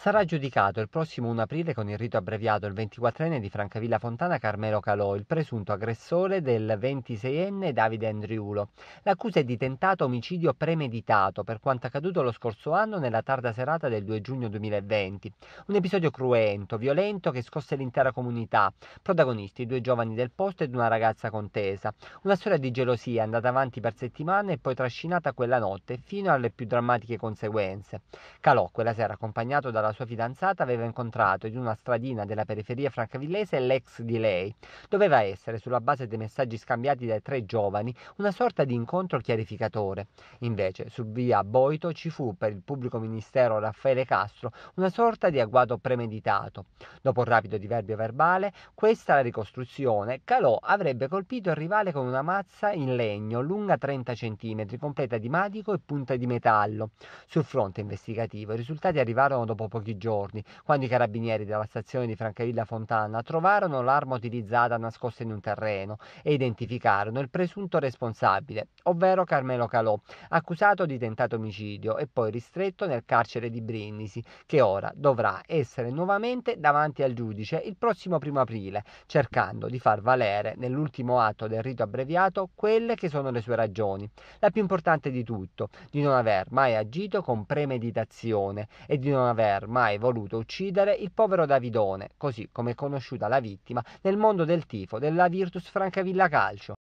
Sarà giudicato il prossimo 1 aprile con il rito abbreviato il 24enne di Francavilla Fontana Carmelo Calò, il presunto aggressore del 26enne Davide Andriulo. L'accusa è di tentato omicidio premeditato per quanto accaduto lo scorso anno nella tarda serata del 2 giugno 2020. Un episodio cruento, violento che scosse l'intera comunità. Protagonisti due giovani del posto ed una ragazza contesa. Una storia di gelosia andata avanti per settimane e poi trascinata quella notte fino alle più drammatiche conseguenze. Calò quella sera accompagnato dalla la sua fidanzata aveva incontrato in una stradina della periferia francavillese l'ex di lei. Doveva essere, sulla base dei messaggi scambiati dai tre giovani, una sorta di incontro chiarificatore. Invece, su via Boito ci fu per il pubblico ministero Raffaele Castro una sorta di agguato premeditato. Dopo un rapido diverbio verbale, questa la ricostruzione, Calò avrebbe colpito il rivale con una mazza in legno lunga 30 cm, completa di manico e punta di metallo. Sul fronte investigativo i risultati arrivarono dopo pochi pochi giorni, quando i carabinieri della stazione di Francavilla Fontana trovarono l'arma utilizzata nascosta in un terreno e identificarono il presunto responsabile, ovvero Carmelo Calò, accusato di tentato omicidio e poi ristretto nel carcere di Brindisi, che ora dovrà essere nuovamente davanti al giudice il prossimo primo aprile, cercando di far valere nell'ultimo atto del rito abbreviato quelle che sono le sue ragioni. La più importante di tutto, di non aver mai agito con premeditazione e di non aver ormai voluto uccidere il povero Davidone, così come è conosciuta la vittima nel mondo del tifo della Virtus Francavilla Calcio,